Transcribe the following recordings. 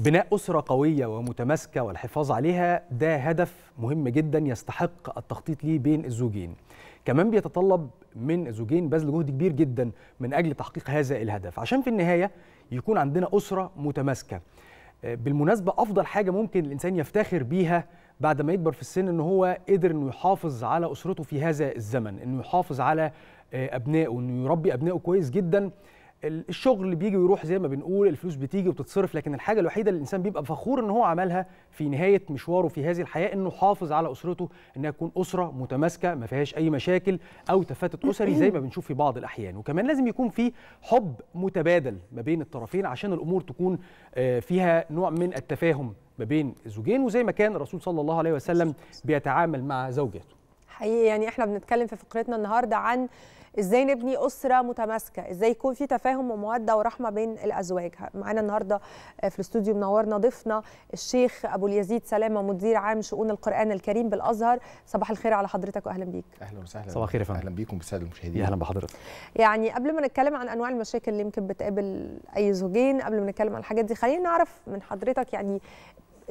بناء أسرة قوية ومتماسكة والحفاظ عليها ده هدف مهم جدا يستحق التخطيط ليه بين الزوجين كمان بيتطلب من الزوجين بذل جهد كبير جدا من أجل تحقيق هذا الهدف عشان في النهاية يكون عندنا أسرة متماسكة آه، بالمناسبة أفضل حاجة ممكن الإنسان يفتخر بيها بعد ما يكبر في السن ان هو قدر انه يحافظ على اسرته في هذا الزمن انه يحافظ على آه، ابنائه انه يربي ابنائه كويس جدا الشغل بيجي ويروح زي ما بنقول الفلوس بتيجي وبتتصرف لكن الحاجه الوحيده اللي الانسان بيبقى فخور ان هو عملها في نهايه مشواره في هذه الحياه انه حافظ على اسرته انها تكون اسره متماسكه ما فيهاش اي مشاكل او تفاتت اسري زي ما بنشوف في بعض الاحيان وكمان لازم يكون في حب متبادل ما بين الطرفين عشان الامور تكون آه، فيها نوع من التفاهم ما بين الزوجين وزي ما كان الرسول صلى الله عليه وسلم بيتعامل مع زوجاته حقيقي يعني احنا بنتكلم في فقرتنا النهارده عن ازاي نبني اسره متماسكه ازاي يكون في تفاهم وموده ورحمه بين الازواج معانا النهارده آه، في الاستوديو منورنا ضيفنا الشيخ ابو اليزيد سلامه مدير عام شؤون القران الكريم بالازهر صباح الخير على حضرتك واهلا بيك اهلا وسهلا صباح الخير يا فندم اهلا بيكم بالساده المشاهدين اهلا بحضرتك يعني قبل ما نتكلم عن انواع المشاكل اللي يمكن بتقابل اي زوجين قبل ما نتكلم عن الحاجات دي خلينا نعرف من حضرتك يعني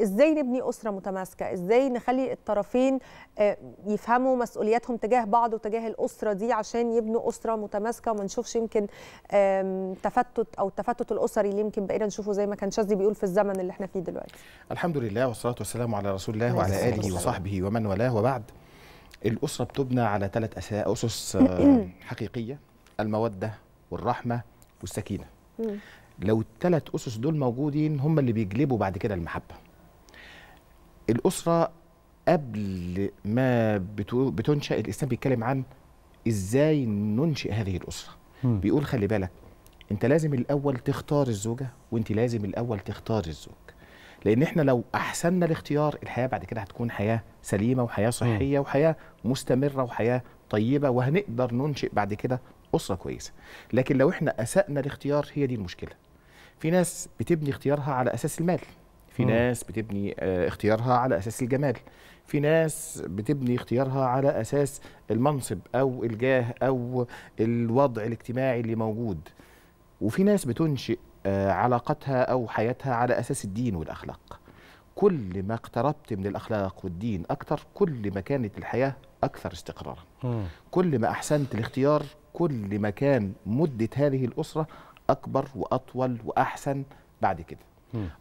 ازاي نبني اسره متماسكه ازاي نخلي الطرفين آه، يفهموا مسؤولياتهم تجاه بعض وتجاه الاسره دي عشان يبنوا اسره متماسكه وما نشوفش يمكن تفتت او التفتت الاسري اللي يمكن بقينا نشوفه زي ما كان شاذلي بيقول في الزمن اللي احنا فيه دلوقتي الحمد لله والصلاه والسلام على رسول الله وعلى اله وصحبه ومن والاه وبعد الاسره بتبنى على ثلاث اسس آه، حقيقيه الموده والرحمه والسكينه لو الثلاث اسس دول موجودين هم اللي بيجلبوا بعد كده المحبه الاسره قبل ما بتنشا الاسلام بيتكلم عن ازاي ننشئ هذه الاسره م. بيقول خلي بالك انت لازم الاول تختار الزوجه وانت لازم الاول تختار الزوج لان احنا لو احسننا الاختيار الحياه بعد كده هتكون حياه سليمه وحياه صحيه م. وحياه مستمره وحياه طيبه وهنقدر ننشئ بعد كده اسره كويسه لكن لو احنا اسانا الاختيار هي دي المشكله في ناس بتبني اختيارها على اساس المال في مم. ناس بتبني آه، اختيارها على اساس الجمال في ناس بتبني اختيارها على اساس المنصب او الجاه او الوضع الاجتماعي اللي موجود وفي ناس بتنشئ آه، علاقتها او حياتها على اساس الدين والاخلاق كل ما اقتربت من الاخلاق والدين اكثر كل ما كانت الحياه اكثر استقرارا كل ما احسنت الاختيار كل ما كان مده هذه الاسره اكبر واطول واحسن بعد كده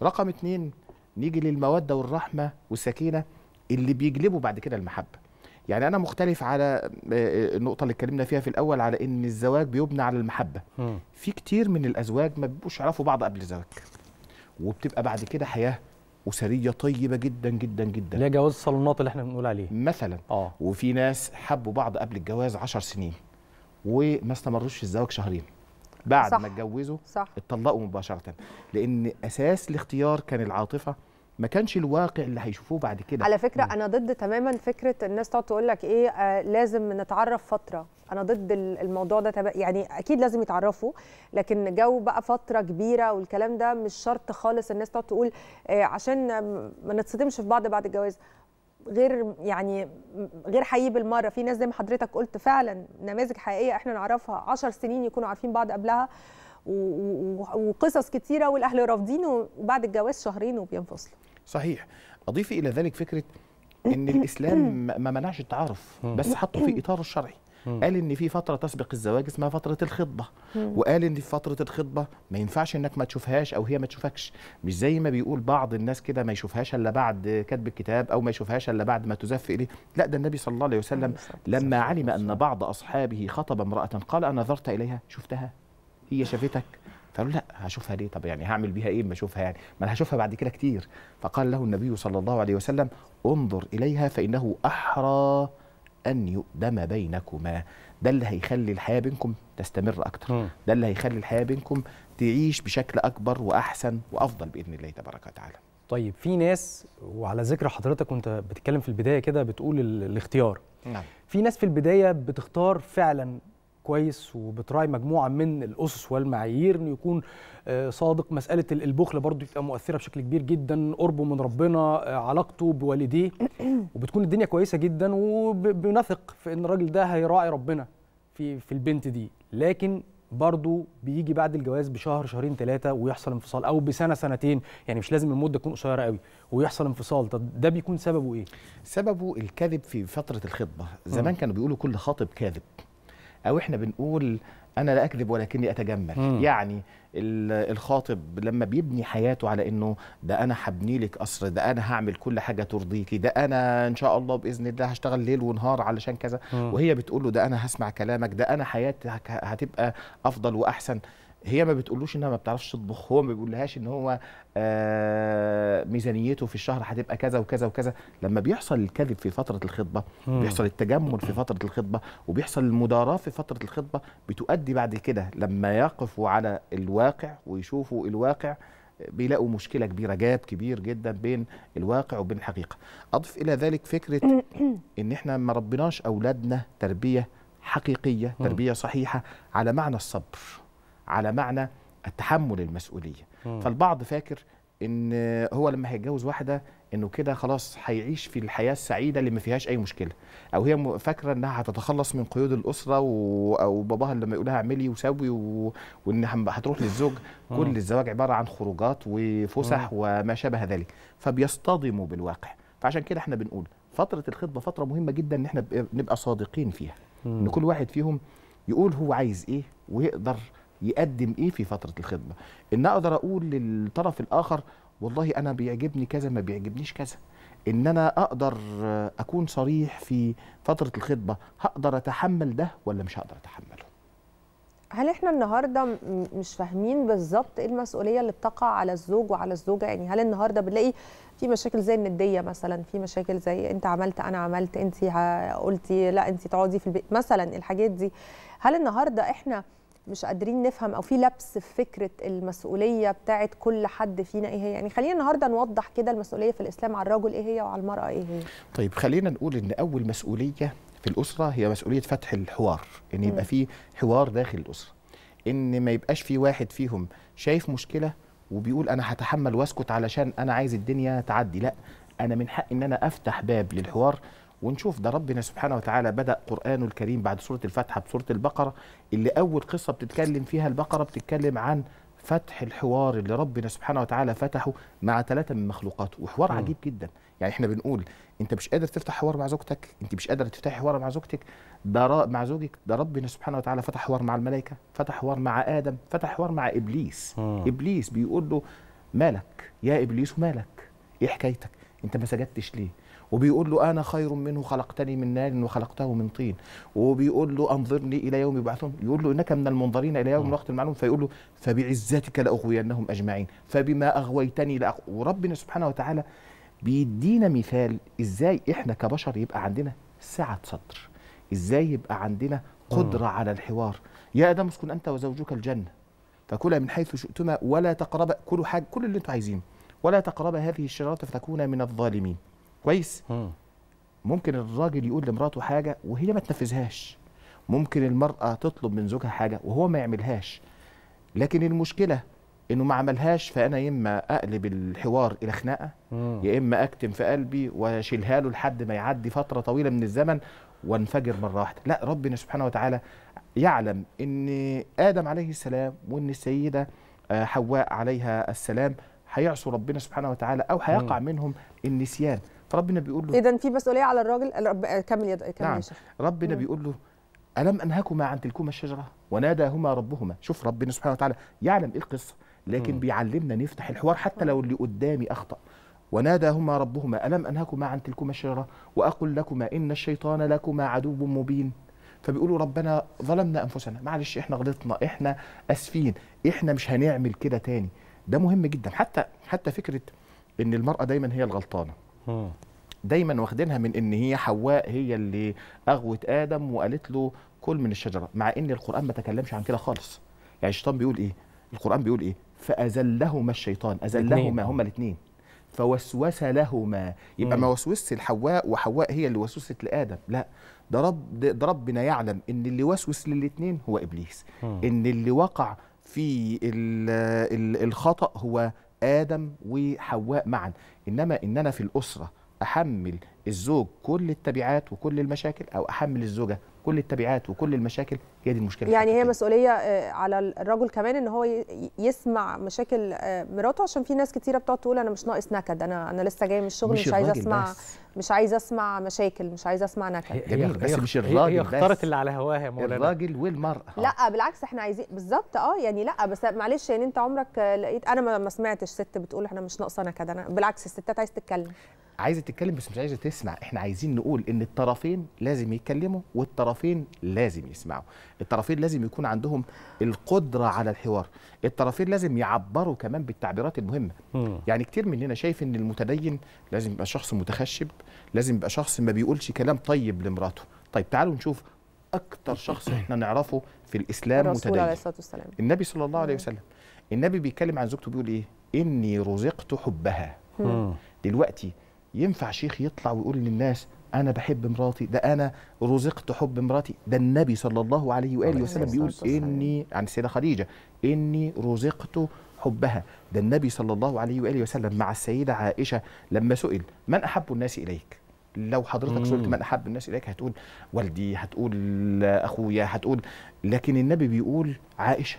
رقم اتنين نيجي للموده والرحمه والسكينه اللي بيجلبوا بعد كده المحبه يعني انا مختلف على آه، آه، النقطه اللي اتكلمنا فيها في الاول على ان الزواج بيبنى على المحبه م. في كتير من الازواج ما بيبقوش يعرفوا بعض قبل الزواج وبتبقى بعد كده حياه اسريه طيبه جدا جدا جدا اللي هي جواز الصالونات اللي احنا بنقول عليه مثلا اه وفي ناس حبوا بعض قبل الجواز 10 سنين وما استمروش في الزواج شهرين بعد صح. ما اتجوزوا اتطلقوا مباشره لان اساس الاختيار كان العاطفه ما كانش الواقع اللي هيشوفوه بعد كده على فكره مم. انا ضد تماما فكره الناس تقعد تقول لك ايه آه لازم نتعرف فتره انا ضد الموضوع ده تبقى يعني اكيد لازم يتعرفوا لكن جو بقى فتره كبيره والكلام ده مش شرط خالص الناس تقعد تقول آه عشان ما نتصدمش في بعض بعد الجواز غير يعني غير حقيقي بالمره في ناس زي ما حضرتك قلت فعلا نماذج حقيقيه احنا نعرفها 10 سنين يكونوا عارفين بعض قبلها وقصص كتيره والاهل رافضينه وبعد الجواز شهرين وبينفصلوا صحيح اضيفي الى ذلك فكره ان الاسلام ما منعش التعارف بس حطه في اطاره الشرعي قال ان في فتره تسبق الزواج اسمها فتره الخطبه وقال ان في فتره الخطبه ما ينفعش انك ما تشوفهاش او هي ما تشوفكش مش زي ما بيقول بعض الناس كده ما يشوفهاش الا بعد كتب الكتاب او ما يشوفهاش الا بعد ما تزف اليه لا ده النبي صلى الله عليه وسلم لما علم ان بعض اصحابه خطب امراه قال انظرت اليها شفتها هي شافتك فقالوا لا هشوفها ليه طب يعني هعمل بيها ايه ما اشوفها يعني ما انا هشوفها بعد كده كتير فقال له النبي صلى الله عليه وسلم انظر اليها فانه احرى أن يؤدم بينكما ده اللي هيخلي الحياة بينكم تستمر أكتر ده اللي هيخلي الحياة بينكم تعيش بشكل أكبر وأحسن وأفضل بإذن الله تبارك وتعالى طيب في ناس وعلى ذكر حضرتك وانت بتتكلم في البدايه كده بتقول الاختيار نعم. في ناس في البدايه بتختار فعلا كويس وبتراعي مجموعه من الاسس والمعايير انه يكون آه، صادق مساله البخل برضو بتبقى مؤثره بشكل كبير جدا قربه من ربنا آه، علاقته بوالديه وبتكون الدنيا كويسه جدا وبنثق في ان الراجل ده هيراعي ربنا في في البنت دي لكن برضه بيجي بعد الجواز بشهر شهرين ثلاثه ويحصل انفصال او بسنه سنتين يعني مش لازم المده تكون قصيره قوي ويحصل انفصال طب ده بيكون سببه ايه سببه الكذب في فتره الخطبه زمان كانوا بيقولوا كل خاطب كاذب او احنا بنقول انا لا اكذب ولكني اتجمل مم. يعني الخاطب لما بيبني حياته على انه ده انا هبني لك قصر ده انا هعمل كل حاجه ترضيكي ده انا ان شاء الله باذن الله هشتغل ليل ونهار علشان كذا مم. وهي بتقول له ده انا هسمع كلامك ده انا حياتي هتبقى افضل واحسن هي ما بتقولوش انها ما بتعرفش تطبخ هو ما بيقولهاش ان هو آه، ميزانيته في الشهر هتبقى كذا وكذا وكذا لما بيحصل الكذب في فتره الخطبه بيحصل التجمل في فتره الخطبه وبيحصل المداراه في فتره الخطبه بتؤدي بعد كده لما يقفوا على الواقع ويشوفوا الواقع بيلاقوا مشكله كبيره جاب كبير جدا بين الواقع وبين الحقيقه اضف الى ذلك فكره ان احنا ما ربيناش اولادنا تربيه حقيقيه تربيه صحيحه على معنى الصبر على معنى التحمل المسؤوليه فالبعض فاكر ان هو لما هيتجوز واحده انه كده خلاص هيعيش في الحياه السعيده اللي ما فيهاش اي مشكله او هي فاكره انها هتتخلص من قيود الاسره و... او باباها لما يقول لها اعملي وسوي و... وان هتروح للزوج كل الزواج عباره عن خروجات وفسح وما شابه ذلك فبيصطدموا بالواقع فعشان كده احنا بنقول فتره الخطبه فتره مهمه جدا ان احنا نبقى صادقين فيها ان كل واحد فيهم يقول هو عايز ايه ويقدر يقدم ايه في فتره الخدمه ان اقدر اقول للطرف الاخر والله انا بيعجبني كذا ما بيعجبنيش كذا ان انا اقدر اكون صريح في فتره الخطبه هقدر اتحمل ده ولا مش هقدر اتحمله هل احنا النهارده مش فاهمين بالظبط ايه المسؤوليه اللي بتقع على الزوج وعلى الزوجه يعني هل النهارده بنلاقي في مشاكل زي النديه مثلا في مشاكل زي انت عملت انا عملت انت قلتي لا انت تقعدي في البيت مثلا الحاجات دي هل النهارده احنا مش قادرين نفهم او في لبس في فكره المسؤوليه بتاعه كل حد فينا ايه هي يعني خلينا النهارده نوضح كده المسؤوليه في الاسلام على الرجل ايه هي وعلى المراه ايه هي طيب خلينا نقول ان اول مسؤوليه في الاسره هي مسؤوليه فتح الحوار ان يبقى في حوار داخل الاسره ان ما يبقاش في واحد فيهم شايف مشكله وبيقول انا هتحمل واسكت علشان انا عايز الدنيا تعدي لا انا من حقي ان انا افتح باب للحوار ونشوف ده ربنا سبحانه وتعالى بدأ قرآنه الكريم بعد سورة الفتحه بسورة البقرة اللي أول قصة بتتكلم فيها البقرة بتتكلم عن فتح الحوار اللي ربنا سبحانه وتعالى فتحه مع ثلاثة من مخلوقاته وحوار م. عجيب جدا يعني احنا بنقول انت مش قادر تفتح حوار مع زوجتك انت مش قادر تفتح حوار مع زوجتك ده مع زوجك ده ربنا سبحانه وتعالى فتح حوار مع الملائكة فتح حوار مع آدم فتح حوار مع إبليس م. إبليس بيقول له مالك يا إبليس مالك إيه حكايتك انت ما سجدتش ليه وبيقول له أنا خير منه خلقتني من نار وخلقته من طين وبيقول له أنظرني إلى يوم يبعثون يقول له إنك من المنظرين إلى يوم الوقت آه. المعلوم فيقول له فبعزتك لأغوينهم أجمعين فبما أغويتني لأغ... وربنا سبحانه وتعالى بيدينا مثال إزاي إحنا كبشر يبقى عندنا سعة صدر إزاي يبقى عندنا قدرة آه. على الحوار يا آدم اسكن أنت وزوجك الجنة فكلا من حيث شئتما ولا تقربا كلوا حاجة كل اللي أنتم عايزينه ولا تقربا هذه الشجرة فتكونا من الظالمين كويس ممكن الراجل يقول لمراته حاجه وهي ما تنفذهاش ممكن المراه تطلب من زوجها حاجه وهو ما يعملهاش لكن المشكله انه ما عملهاش فانا يا اما اقلب الحوار الى خناقه يا اما اكتم في قلبي واشيلها له لحد ما يعدي فتره طويله من الزمن وانفجر مره واحده لا ربنا سبحانه وتعالى يعلم ان ادم عليه السلام وان السيده آه، حواء عليها السلام هيعصوا ربنا سبحانه وتعالى او هيقع منهم النسيان فربنا بيقول له اذا إيه في مسؤوليه على الراجل رب... كمل يد كمل نعم. ربنا مم. بيقول له الم انهكما عن تلكما الشجره وناداهما ربهما شوف ربنا سبحانه وتعالى يعلم ايه القصه لكن مم. بيعلمنا نفتح الحوار حتى لو اللي قدامي اخطا وناداهما ربهما الم انهكما عن تلكما الشجره واقل لكما ان الشيطان لكما عدو مبين فبيقولوا ربنا ظلمنا انفسنا معلش احنا غلطنا احنا اسفين احنا مش هنعمل كده تاني ده مهم جدا حتى حتى فكره ان المراه دايما هي الغلطانه دايما واخدينها من ان هي حواء هي اللي اغوت ادم وقالت له كل من الشجره مع ان القران ما تكلمش عن كده خالص يعني الشيطان بيقول ايه القران بيقول ايه فازلهما الشيطان ازلهما هما الاثنين فوسوس لهما يبقى ما وسوسش لحواء وحواء هي اللي وسوست لادم لا ده رب ده ربنا يعلم ان اللي وسوس للاثنين هو ابليس ان اللي وقع في الخطا هو ادم وحواء معا انما ان انا في الاسره احمل الزوج كل التبعات وكل المشاكل او احمل الزوجه كل التبعات وكل المشاكل هي دي المشكله يعني هي مسؤوليه آه، على الرجل كمان ان هو يسمع مشاكل آه، مراته عشان في ناس كتيره بتقعد تقول انا مش ناقص نكد انا انا لسه جاي من الشغل مش, مش عايزه اسمع بس. مش عايزه اسمع مشاكل مش عايزه اسمع نكد هي جميل هي بس هي مش الراجل هي اختارت اللي على هواها يا مولانا الراجل والمراه لا بالعكس احنا عايزين بالظبط اه يعني لا بس معلش يعني انت عمرك آه، لقيت انا ما سمعتش ست بتقول احنا مش ناقصه نكد انا بالعكس الستات عايزه تتكلم عايزه تتكلم بس مش عايزه تسمع احنا عايزين نقول ان الطرفين لازم يتكلموا والطرفين لازم يسمعوا الطرفين لازم يكون عندهم القدره على الحوار الطرفين لازم يعبروا كمان بالتعبيرات المهمه يعني كتير مننا شايف ان المتدين لازم يبقى شخص متخشب لازم يبقى شخص ما بيقولش كلام طيب لمراته طيب تعالوا نشوف اكتر شخص احنا نعرفه في الاسلام متدين عليه الصلاه والسلام النبي صلى الله عليه وسلم النبي بيتكلم عن زوجته بيقول ايه اني رزقت حبها دلوقتي ينفع شيخ يطلع ويقول للناس انا بحب مراتي ده انا رزقت حب مراتي ده النبي صلى الله عليه واله وسلم بيقول اني عن السيده خديجه اني رزقت حبها ده النبي صلى الله عليه واله وسلم مع السيده عائشه لما سئل من احب الناس اليك لو حضرتك سئلت من احب الناس اليك هتقول والدي هتقول اخويا هتقول لكن النبي بيقول عائشه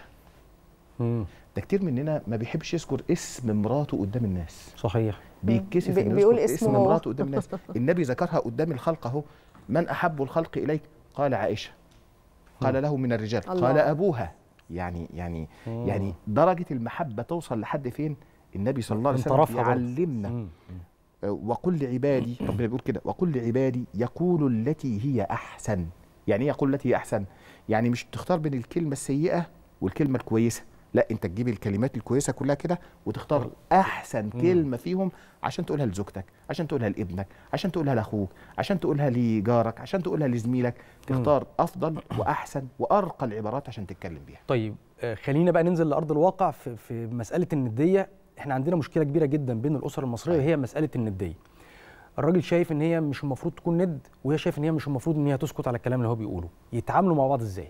ده كتير مننا ما بيحبش يذكر اسم مراته قدام الناس صحيح بيتكسف بي بيقول اسم مراته قدام الناس النبي ذكرها قدام الخلق اهو من احب الخلق اليك قال عائشه قال له من الرجال الله. قال ابوها يعني يعني مم. يعني درجه المحبه توصل لحد فين النبي صلى الله عليه وسلم يعلمنا آه، وقل لعبادي ربنا بيقول كده وقل لعبادي يقولوا التي هي احسن يعني ايه يقول التي هي احسن يعني مش تختار بين الكلمه السيئه والكلمه الكويسه لا انت تجيب الكلمات الكويسه كلها كده وتختار احسن كلمه فيهم عشان تقولها لزوجتك عشان تقولها لابنك عشان تقولها لاخوك عشان تقولها لجارك عشان تقولها لزميلك تختار افضل واحسن وارقى العبارات عشان تتكلم بيها طيب آه، خلينا بقى ننزل لارض الواقع في, في مساله النديه احنا عندنا مشكله كبيره جدا بين الاسر المصريه أيوة. وهي مساله النديه الراجل شايف ان هي مش المفروض تكون ند وهي شايف ان هي مش المفروض ان هي تسكت على الكلام اللي هو بيقوله يتعاملوا مع بعض ازاي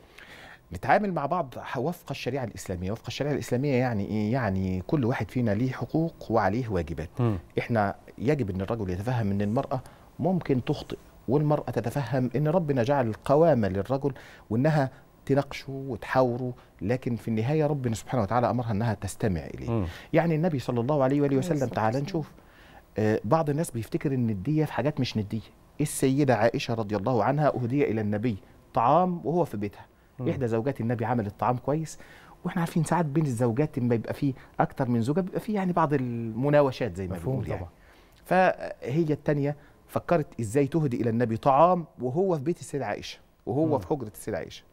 نتعامل مع بعض وفق الشريعه الاسلاميه، وفق الشريعه الاسلاميه يعني ايه؟ يعني كل واحد فينا ليه حقوق وعليه واجبات. م. احنا يجب ان الرجل يتفهم ان المراه ممكن تخطئ والمراه تتفهم ان ربنا جعل قوامه للرجل وانها تناقشه وتحاوره لكن في النهايه ربنا سبحانه وتعالى امرها انها تستمع اليه. م. يعني النبي صلى الله عليه واله وسلم تعالى نشوف آه بعض الناس بيفتكر ان الديه في حاجات مش نديه. السيده عائشه رضي الله عنها اهدي الى النبي طعام وهو في بيتها. احدى زوجات النبي عملت طعام كويس واحنا عارفين ساعات بين الزوجات لما يبقى فيه اكتر من زوجه بيبقى فيه يعني بعض المناوشات زي ما بنقول يعني فهي الثانيه فكرت ازاي تهدي الى النبي طعام وهو في بيت السيده عائشه وهو م. في حجره السيده عائشه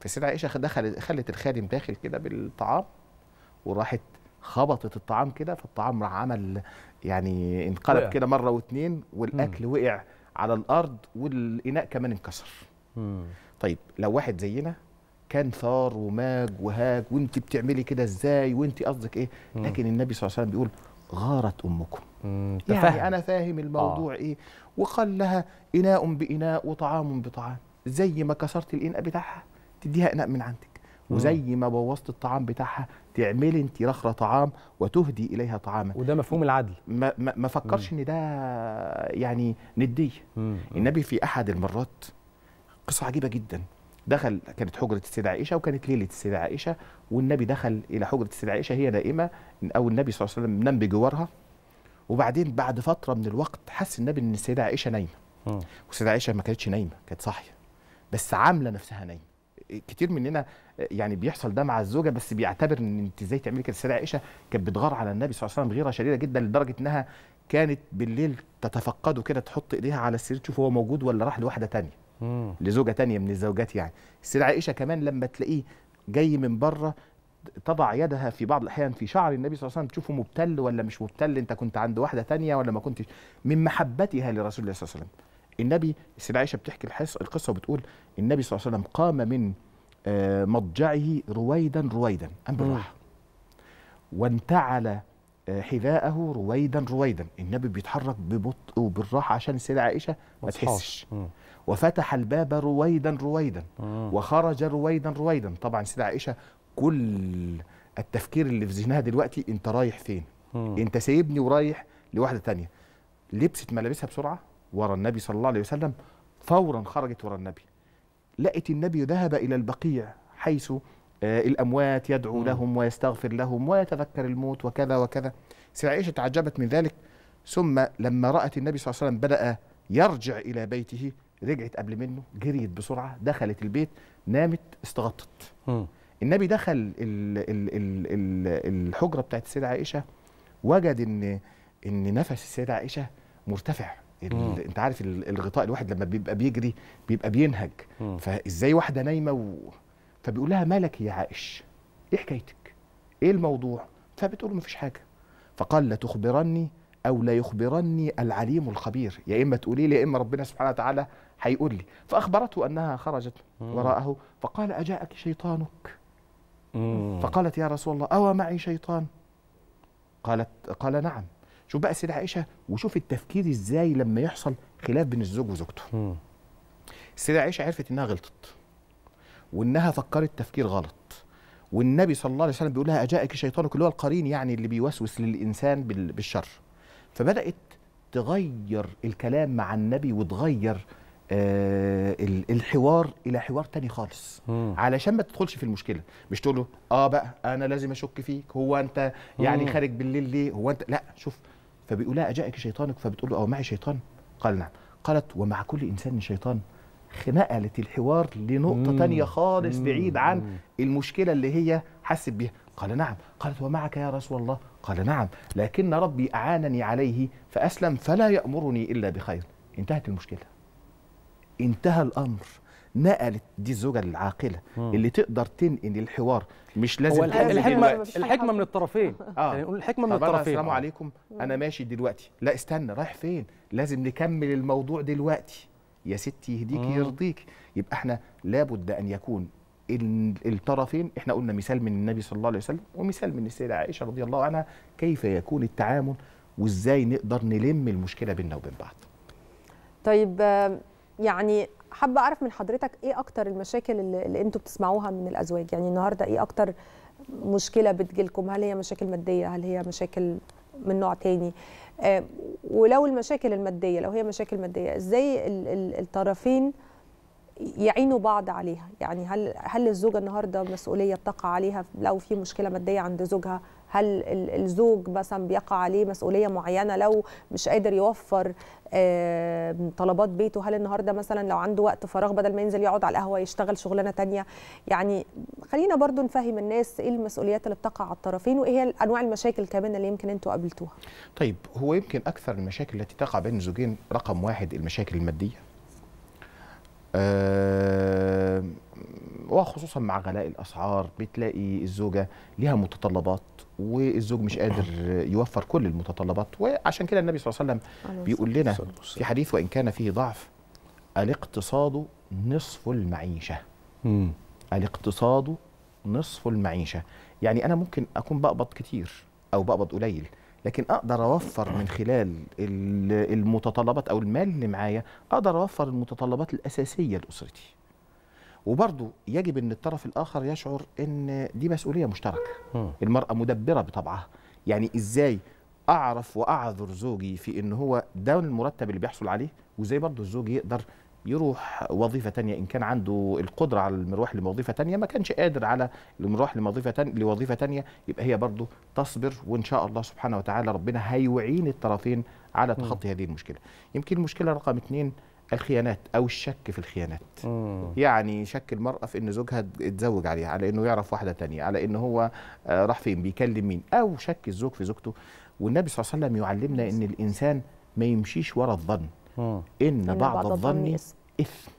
فالسيده عائشه دخل خلت الخادم داخل كده بالطعام وراحت خبطت الطعام كده فالطعام راح عمل يعني انقلب كده مره واثنين والاكل م. وقع على الارض والاناء كمان انكسر. مم. طيب لو واحد زينا كان ثار وماج وهاج وانت بتعملي كده ازاي وانت قصدك ايه لكن النبي صلى الله عليه وسلم بيقول غارت امكم يعني فهم. انا فاهم الموضوع آه. ايه وقال لها اناء باناء وطعام بطعام زي ما كسرت الاناء بتاعها تديها اناء من عندك وزي ما بوظت الطعام بتاعها تعملي انت رخره طعام وتهدي اليها طعاما وده مفهوم العدل ما, ما, ما فكرش ان ده يعني نديه النبي في احد المرات قصه عجيبه جدا دخل كانت حجره السيده عائشه وكانت ليله السيده عائشه والنبي دخل الى حجره السيده عائشه هي نائمه او النبي صلى الله عليه وسلم نام بجوارها وبعدين بعد فتره من الوقت حس النبي ان السيده عائشه نايمه آه. والسيده عائشه ما كانتش نايمه كانت صاحيه بس عامله نفسها نايمه كتير مننا يعني بيحصل ده مع الزوجه بس بيعتبر ان انت ازاي تعملي كده السيده عائشه كانت بتغار على النبي صلى الله عليه وسلم غيره شديده جدا لدرجه انها كانت بالليل تتفقده كده تحط ايديها على السرير تشوف هو موجود ولا راح لواحده تانية لزوجه تانية من الزوجات يعني السيده عائشه كمان لما تلاقيه جاي من بره تضع يدها في بعض الاحيان في شعر النبي صلى الله عليه وسلم تشوفه مبتل ولا مش مبتل انت كنت عند واحده تانية ولا ما كنتش من محبتها لرسول الله صلى الله عليه وسلم النبي السيده عائشه بتحكي الحص القصه وبتقول النبي صلى الله عليه وسلم قام من آه، مضجعه رويدا رويدا قام بالراحه وانتعل آه، حذاءه رويدا رويدا النبي بيتحرك ببطء وبالراحه عشان السيده عائشه ما تحسش وفتح الباب رويدا رويدا آه. وخرج رويدا رويدا طبعا سيدة عائشة كل التفكير اللي في ذهنها دلوقتي انت رايح فين آه. انت سايبني ورايح لواحدة تانية لبست ملابسها بسرعة ورا النبي صلى الله عليه وسلم فورا خرجت ورا النبي لقت النبي ذهب إلى البقيع حيث آه، الأموات يدعو مم. لهم ويستغفر لهم ويتذكر الموت وكذا وكذا سيدة عائشة تعجبت من ذلك ثم لما رأت النبي صلى الله عليه وسلم بدأ يرجع إلى بيته رجعت قبل منه جريت بسرعه دخلت البيت نامت استغطت م. النبي دخل الـ الـ الـ الحجره بتاعت السيده عائشه وجد ان ان نفس السيده عائشه مرتفع انت عارف الغطاء الواحد لما بيبقى بيجري بيبقى بينهج م. فازاي واحده نايمه و... فبيقول لها مالك يا عائش ايه حكايتك ايه الموضوع فبتقول مفيش حاجه فقال لا تخبرني او لا يخبرني العليم الخبير يا اما تقولي لي يا اما ربنا سبحانه وتعالى هيقول لي فأخبرته أنها خرجت وراءه فقال أجاءك شيطانك فقالت يا رسول الله أوى معي شيطان قالت قال نعم شوف بقى سيدة عائشة وشوف التفكير إزاي لما يحصل خلاف بين الزوج وزوجته السيدة عائشة عرفت إنها غلطت وإنها فكرت تفكير غلط والنبي صلى الله عليه وسلم بيقول لها أجاءك شيطانك اللي هو القرين يعني اللي بيوسوس للإنسان بالشر فبدأت تغير الكلام مع النبي وتغير آه، الحوار الى حوار تاني خالص مم. علشان ما تدخلش في المشكله مش تقول له اه بقى انا لازم اشك فيك هو انت يعني مم. خارج بالليل ليه هو انت لا شوف فبيقول لها اجاءك شيطانك فبتقول له اه معي شيطان قال نعم قالت ومع كل انسان شيطان نقلت الحوار لنقطة مم. تانية خالص مم. بعيد عن المشكلة اللي هي حست بيها قال نعم قالت ومعك يا رسول الله قال نعم لكن ربي أعانني عليه فأسلم فلا يأمرني إلا بخير انتهت المشكلة انتهى الامر نقلت دي الزوجه العاقله اللي تقدر تنقل الحوار مش لازم هو الحكمه الحكمه من الطرفين آه. يعني نقول الحكمه من الطرفين السلام عليكم انا ماشي دلوقتي لا استنى رايح فين لازم نكمل الموضوع دلوقتي يا ستي يهديك يرضيك يبقى احنا لابد ان يكون الطرفين احنا قلنا مثال من النبي صلى الله عليه وسلم ومثال من السيده عائشه رضي الله عنها كيف يكون التعامل وازاي نقدر نلم المشكله بيننا وبين بعض طيب يعني حابه اعرف من حضرتك ايه اكتر المشاكل اللي, انتم انتوا بتسمعوها من الازواج يعني النهارده ايه اكتر مشكله بتجيلكم هل هي مشاكل ماديه هل هي مشاكل من نوع تاني آه، ولو المشاكل الماديه لو هي مشاكل ماديه ازاي الطرفين يعينوا بعض عليها يعني هل هل الزوجه النهارده مسؤوليه بتقع عليها لو في مشكله ماديه عند زوجها هل الزوج مثلا بيقع عليه مسؤوليه معينه لو مش قادر يوفر طلبات بيته هل النهارده مثلا لو عنده وقت فراغ بدل ما ينزل يقعد على القهوه يشتغل شغلانه تانية يعني خلينا برضو نفهم الناس ايه المسؤوليات اللي بتقع على الطرفين وايه هي انواع المشاكل كمان اللي يمكن انتوا قابلتوها طيب هو يمكن اكثر المشاكل التي تقع بين الزوجين رقم واحد المشاكل الماديه وخصوصا مع غلاء الاسعار بتلاقي الزوجه ليها متطلبات والزوج مش قادر يوفر كل المتطلبات وعشان كده النبي صلى الله عليه وسلم بيقول لنا في حديث وان كان فيه ضعف الاقتصاد نصف المعيشه الاقتصاد نصف المعيشه يعني انا ممكن اكون بقبض كتير او بقبض قليل لكن اقدر اوفر من خلال المتطلبات او المال اللي معايا اقدر اوفر المتطلبات الاساسيه لاسرتي وبرضه يجب ان الطرف الاخر يشعر ان دي مسؤوليه مشتركه المراه مدبره بطبعها يعني ازاي اعرف واعذر زوجي في ان هو ده المرتب اللي بيحصل عليه وازاي برضه الزوج يقدر يروح وظيفة تانية إن كان عنده القدرة على المروح لوظيفة تانية ما كانش قادر على المروح لوظيفة تانية, لوظيفة تانية يبقى هي برضه تصبر وإن شاء الله سبحانه وتعالى ربنا هيعين الطرفين على تخطي هذه المشكلة يمكن المشكلة رقم اثنين الخيانات او الشك في الخيانات مم. يعني شك المراه في ان زوجها اتزوج عليها على انه يعرف واحده تانية على ان هو آه، راح فين بيكلم مين او شك الزوج في زوجته والنبي صلى الله عليه وسلم يعلمنا ان الانسان ما يمشيش ورا الظن مم. ان بعض, بعض الظن اثم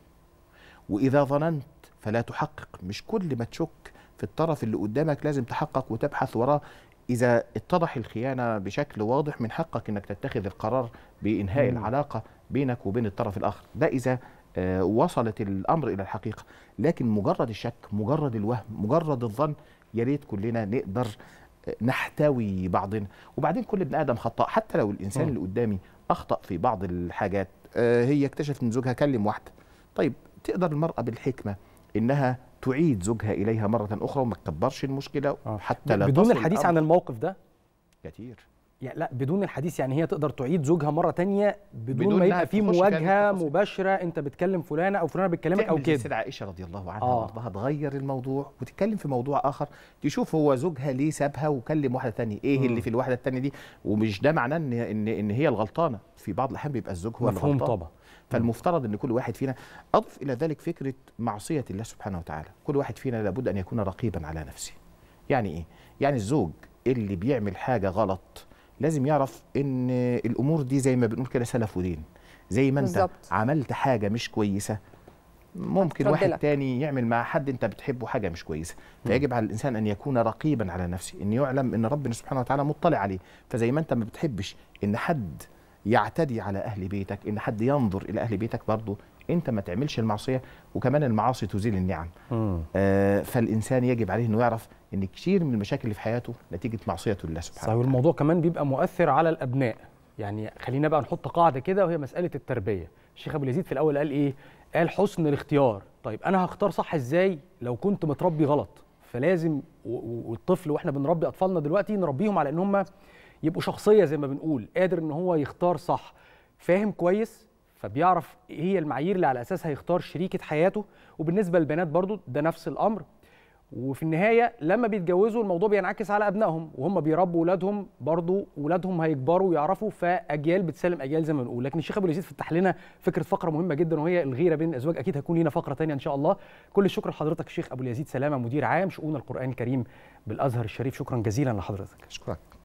واذا ظننت فلا تحقق مش كل ما تشك في الطرف اللي قدامك لازم تحقق وتبحث وراه إذا اتضح الخيانة بشكل واضح من حقك أنك تتخذ القرار بإنهاء مم. العلاقة بينك وبين الطرف الاخر ده اذا آه، وصلت الامر الى الحقيقه لكن مجرد الشك مجرد الوهم مجرد الظن يا ريت كلنا نقدر آه، نحتوي بعضنا وبعدين كل ابن ادم خطاء حتى لو الانسان آه. اللي قدامي اخطا في بعض الحاجات هي اكتشفت ان زوجها كلم واحده طيب تقدر المراه بالحكمه انها تعيد زوجها اليها مره اخرى وما تكبرش المشكله حتى لا بدون الحديث الأمر. عن الموقف ده كتير يعني لا بدون الحديث يعني هي تقدر تعيد زوجها مره تانية بدون, بدون ما يبقى في مواجهه مباشره انت بتكلم فلانه او فلانه بتكلمك او كده السيده عائشه رضي الله عنها آه. تغير الموضوع وتتكلم في موضوع اخر تشوف هو زوجها ليه سابها وكلم واحده تانية ايه م. اللي في الواحده التانية دي ومش ده معناه ان ان ان هي الغلطانه في بعض الاحيان بيبقى الزوج هو مفهوم الغلطان طبع. فالمفترض ان كل واحد فينا اضف الى ذلك فكره معصيه الله سبحانه وتعالى كل واحد فينا لابد ان يكون رقيبا على نفسه يعني ايه يعني الزوج اللي بيعمل حاجه غلط لازم يعرف ان الامور دي زي ما بنقول كده سلف ودين زي ما انت بالزبط. عملت حاجه مش كويسه ممكن واحد لك. تاني يعمل مع حد انت بتحبه حاجه مش كويسه فيجب على الانسان ان يكون رقيبا على نفسه ان يعلم ان ربنا سبحانه وتعالى مطلع عليه فزي ما انت ما بتحبش ان حد يعتدي على اهل بيتك ان حد ينظر الى اهل بيتك برضه انت ما تعملش المعصيه وكمان المعاصي تزيل النعم آه فالانسان يجب عليه انه يعرف ان كثير من المشاكل اللي في حياته نتيجه معصيه لله سبحانه وتعالى والموضوع كمان بيبقى مؤثر على الابناء يعني خلينا بقى نحط قاعده كده وهي مساله التربيه الشيخ ابو اليزيد في الاول قال ايه قال حسن الاختيار طيب انا هختار صح ازاي لو كنت متربي غلط فلازم والطفل واحنا بنربي اطفالنا دلوقتي نربيهم على ان هم يبقوا شخصيه زي ما بنقول قادر ان هو يختار صح فاهم كويس فبيعرف ايه هي المعايير اللي على اساسها يختار شريكه حياته وبالنسبه للبنات برضو ده نفس الامر وفي النهايه لما بيتجوزوا الموضوع بينعكس على ابنائهم وهم بيربوا اولادهم برضو اولادهم هيكبروا ويعرفوا فاجيال بتسلم اجيال زي ما بنقول لكن الشيخ ابو اليزيد فتح لنا فكره فقره مهمه جدا وهي الغيره بين الازواج اكيد هيكون لنا فقره ثانيه ان شاء الله كل الشكر لحضرتك الشيخ ابو اليزيد سلامه مدير عام شؤون القران الكريم بالازهر الشريف شكرا جزيلا لحضرتك شكرا